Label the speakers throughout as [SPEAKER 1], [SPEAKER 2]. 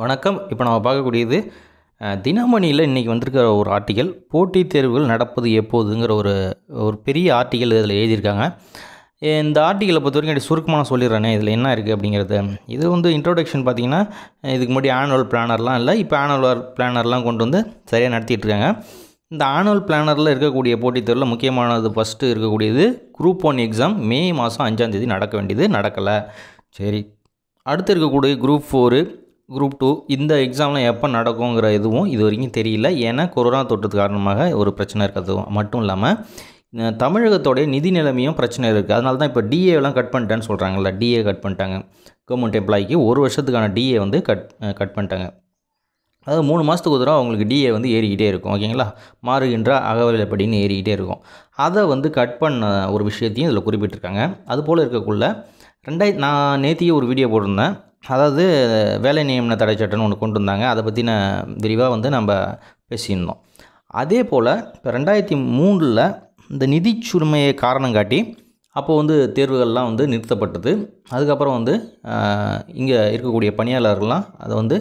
[SPEAKER 1] வணக்கம் இப்போ நம்ம பார்க்கக்கூடியது தினமணியில் இன்றைக்கி வந்திருக்கிற ஒரு ஆர்டிக்கல் போட்டித் தேர்வுகள் நடப்பது எப்போதுங்கிற ஒரு ஒரு பெரிய ஆர்டிக்கல் இதில் எழுதியிருக்காங்க இந்த ஆர்டிக்கலை பொறுத்த வரைக்கும் சுருக்கமாக சொல்லிடுறேனே இதில் என்ன இருக்குது அப்படிங்கிறது இது வந்து இன்ட்ரோடக்ஷன் பார்த்திங்கன்னா இதுக்கு முன்னாடி ஆனுவல் பிளானர்லாம் இல்லை இப்போ ஆனுவல் பிளானர்லாம் கொண்டு வந்து சரியாக நடத்திட்டுருக்காங்க இந்த ஆனுவல் பிளானரில் இருக்கக்கூடிய போட்டித் தேர்வில் முக்கியமானது ஃபஸ்ட்டு இருக்கக்கூடியது குரூப் ஒன் எக்ஸாம் மே மாதம் அஞ்சாந்தேதி நடக்க வேண்டியது நடக்கலை சரி அடுத்து இருக்கக்கூடிய குரூப் ஃபோரு குரூப் டூ இந்த எக்ஸாம்லாம் எப்போ நடக்குங்கிற இதுவும் இது வரைக்கும் தெரியல ஏன்னா கொரோனா தொற்று காரணமாக ஒரு பிரச்சனை இருக்கிறது மட்டும் இல்லாமல் தமிழகத்தோடைய நிதி நிலைமையும் பிரச்சனை இருக்குது அதனால தான் இப்போ டிஏலாம் கட் பண்ணிட்டேன்னு சொல்கிறாங்கல்ல டிஏ கட் பண்ணிட்டாங்க கவர்மெண்ட் எம்ப்ளாய்க்கு ஒரு வருஷத்துக்கான டிஏ வந்து கட் கட் பண்ணிட்டாங்க அதாவது மூணு மாதத்துக்கு ஒரு தடவை அவங்களுக்கு டிஏ வந்து ஏறிக்கிட்டே இருக்கும் ஓகேங்களா மாறுகின்ற அகவலைப்படின்னு ஏறிக்கிட்டே இருக்கும் அதை வந்து கட் பண்ண ஒரு விஷயத்தையும் இதில் குறிப்பிட்டிருக்காங்க அதுபோல் இருக்கக்குள்ள ரெண்டாயிரத்தி நான் நேற்றியே ஒரு வீடியோ போட்டிருந்தேன் அதாவது வேலை நியமன தடை சட்டம்னு ஒன்று கொண்டு வந்தாங்க அதை பற்றின விரிவாக வந்து நம்ம பேசியிருந்தோம் அதே போல் இப்போ ரெண்டாயிரத்தி மூணில் இந்த நிதி சுருமையை காரணம் காட்டி அப்போது வந்து தேர்வுகள்லாம் வந்து நிறுத்தப்பட்டது அதுக்கப்புறம் வந்து இங்கே இருக்கக்கூடிய பணியாளர்கள்லாம் அதை வந்து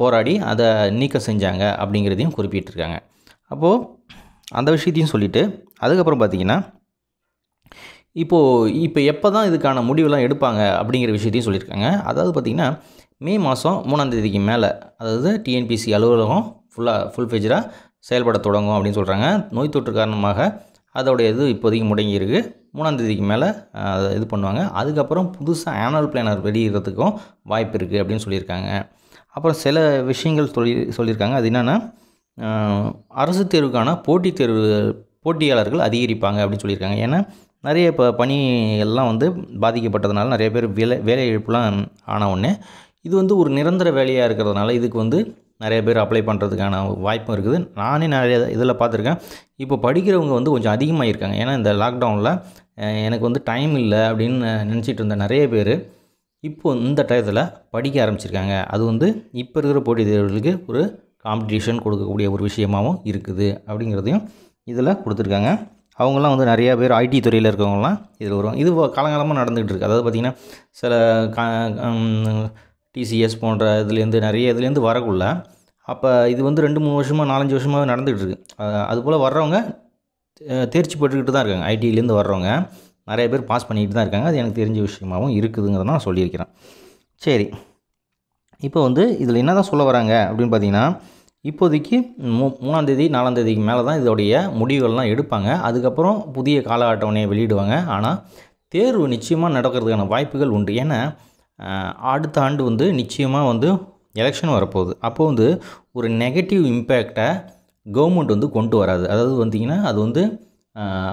[SPEAKER 1] போராடி அதை நீக்கம் செஞ்சாங்க அப்படிங்கிறதையும் குறிப்பிட்டிருக்காங்க அப்போது அந்த விஷயத்தையும் சொல்லிவிட்டு அதுக்கப்புறம் பார்த்திங்கன்னா இப்போது இப்போ எப்போ தான் இதுக்கான முடிவுலாம் எடுப்பாங்க அப்படிங்கிற விஷயத்தையும் சொல்லியிருக்காங்க அதாவது பார்த்திங்கன்னா மே மாதம் மூணாந்தேதிக்கு மேலே அதாவது டிஎன்பிசி அலுவலகம் ஃபுல்லாக ஃபுல் ஃபேஜராக செயல்பட தொடங்கும் அப்படின்னு சொல்கிறாங்க நோய் தொற்று காரணமாக அதோடைய இது இப்போதைக்கு முடங்கியிருக்கு மூணாந்தேதிக்கு மேலே இது பண்ணுவாங்க அதுக்கப்புறம் புதுசாக ஆனுவல் பிளானர் வெளியிடுறதுக்கும் வாய்ப்பு இருக்குது அப்படின்னு சொல்லியிருக்காங்க அப்புறம் சில விஷயங்கள் சொல்லி சொல்லியிருக்காங்க அது என்னென்னா அரசு தேர்வுக்கான போட்டித் தேர்வு போட்டியாளர்கள் அதிகரிப்பாங்க அப்படின்னு சொல்லியிருக்காங்க ஏன்னா நிறைய இப்போ பணிகள்லாம் எல்லாம் வந்து பாதிக்கப்பட்டதுனால நிறைய பேர் வேலை வேலை இழப்புலாம் ஆன உடனே இது வந்து ஒரு நிரந்தர வேலையாக இருக்கிறதுனால இதுக்கு வந்து நிறைய பேர் அப்ளை பண்ணுறதுக்கான வாய்ப்பும் இருக்குது நானே நிறைய இதில் பார்த்துருக்கேன் இப்போ படிக்கிறவங்க வந்து கொஞ்சம் அதிகமாக இருக்காங்க ஏன்னா இந்த லாக்டவுனில் எனக்கு வந்து டைம் இல்லை அப்படின்னு நினச்சிட்டு இருந்த நிறைய பேர் இப்போ இந்த டயத்தில் படிக்க ஆரம்பிச்சிருக்காங்க அது வந்து இப்போ இருக்கிற போட்டி தேர்வுகளுக்கு ஒரு காம்படிஷன் கொடுக்கக்கூடிய ஒரு விஷயமாகவும் இருக்குது அப்படிங்கிறதையும் இதில் கொடுத்துருக்காங்க அவங்களாம் வந்து நிறையா பேர் ஐடி துறையில் இருக்கவங்கலாம் இதில் வரும் இது காலங்காலமாக நடந்துகிட்டு இருக்குது அதாவது பார்த்திங்கன்னா சில கா டிசிஎஸ் போன்ற இதுலேருந்து நிறைய இதுலேருந்து வரக்குள்ள அப்போ இது வந்து ரெண்டு மூணு வருஷமாக நாலஞ்சு வருஷமாக நடந்துகிட்டு இருக்குது அதுபோல் வர்றவங்க தேர்ச்சி பெற்றுக்கிட்டு தான் இருக்காங்க ஐடியிலேருந்து வர்றவங்க நிறைய பேர் பாஸ் பண்ணிக்கிட்டு தான் இருக்காங்க அது எனக்கு தெரிஞ்ச விஷயமாகவும் இருக்குதுங்கிறத நான் சொல்லியிருக்கிறேன் சரி இப்போ வந்து இதில் என்ன தான் சொல்ல வராங்க அப்படின்னு பார்த்தீங்கன்னா இப்போதைக்கு மூ மூணாந்தேதி நாலாந்தேதிக்கு மேலே தான் இதோடைய முடிவுகள்லாம் எடுப்பாங்க அதுக்கப்புறம் புதிய கால அட்டவணையை வெளியிடுவாங்க ஆனால் தேர்வு நிச்சயமாக நடக்கிறதுக்கான வாய்ப்புகள் உண்டு ஏன்னா அடுத்த ஆண்டு வந்து நிச்சயமாக வந்து எலெக்ஷன் வரப்போகுது அப்போது வந்து ஒரு நெகட்டிவ் இம்பேக்டை கவர்மெண்ட் வந்து கொண்டு வராது அதாவது பார்த்திங்கன்னா அது வந்து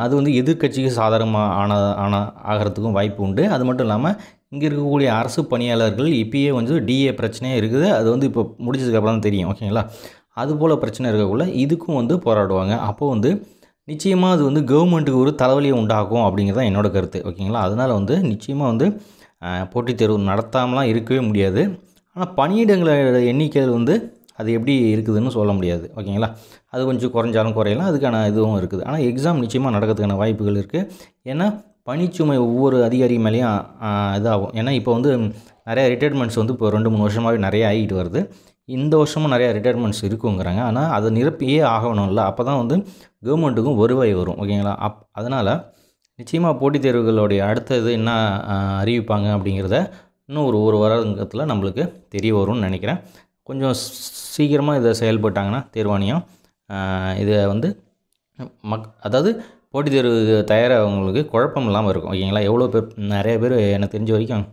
[SPEAKER 1] அது வந்து எதிர்கட்சிக்கு சாதாரணமாக ஆன ஆன ஆகிறதுக்கும் வாய்ப்பு உண்டு அது மட்டும் இல்லாமல் இங்கே இருக்கக்கூடிய அரசு பணியாளர்கள் இப்பயே வந்து டிஏ பிரச்சனையாக இருக்குது அது வந்து இப்போ முடிச்சதுக்கப்புறம் தான் தெரியும் ஓகேங்களா அதுபோல் பிரச்சனை இருக்கக்குள்ள இதுக்கும் வந்து போராடுவாங்க அப்போது வந்து நிச்சயமாக அது வந்து கவர்மெண்ட்டுக்கு ஒரு தலைவலியை உண்டாகும் அப்படிங்கிறது தான் என்னோடய கருத்து ஓகேங்களா அதனால் வந்து நிச்சயமாக வந்து போட்டித் தேர்வு நடத்தாமலாம் இருக்கவே முடியாது ஆனால் பணியிடங்களோட எண்ணிக்கைகள் வந்து அது எப்படி இருக்குதுன்னு சொல்ல முடியாது ஓகேங்களா அது கொஞ்சம் குறைஞ்சாலும் குறையலாம் அதுக்கான இதுவும் இருக்குது ஆனால் எக்ஸாம் நிச்சயமாக நடக்கிறதுக்கான வாய்ப்புகள் இருக்குது ஏன்னா பணிச்சுமை ஒவ்வொரு அதிகாரி மேலேயும் இதாகும் ஏன்னா இப்போ வந்து நிறையா ரிட்டையர்மெண்ட்ஸ் வந்து இப்போ ரெண்டு மூணு வருஷமாகவே நிறையா ஆகிட்டு வருது இந்த வருஷமும் நிறையா ரிட்டையர்மெண்ட்ஸ் இருக்குங்கிறாங்க ஆனால் அதை நிரப்பியே ஆகணும்ல அப்போ தான் வந்து கவர்மெண்ட்டுக்கும் வருவாய் வரும் ஓகேங்களா அப் அதனால் நிச்சயமாக போட்டித் தேர்வுகளுடைய அடுத்தது என்ன அறிவிப்பாங்க அப்படிங்கிறத இன்னும் ஒரு ஒரு வாரத்தில் நம்மளுக்கு தெரிய வரும்னு நினைக்கிறேன் கொஞ்சம் சீக்கிரமாக இதை செயல்பட்டாங்கன்னா தேர்வாணியம் இதை வந்து மக் அதாவது போட்டித் தேர்வு தயாராகவங்களுக்கு குழப்பம் இல்லாமல் இருக்கும் ஓகேங்களா எவ்வளோ பேர் நிறைய பேர் எனக்கு தெரிஞ்ச வரைக்கும்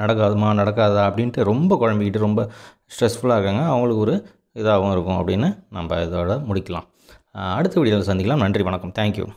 [SPEAKER 1] நடக்காதுமா நடக்காதா அப்படின்ட்டு ரொம்ப குழம்பிக்கிட்டு ரொம்ப ஸ்ட்ரெஸ்ஃபுல்லாக இருக்காங்க அவங்களுக்கு ஒரு இதாகவும் இருக்கும் அப்படின்னு நம்ம இதோட முடிக்கலாம் அடுத்த வீடியோவில் சந்திக்கலாம் நன்றி வணக்கம் தேங்க்யூ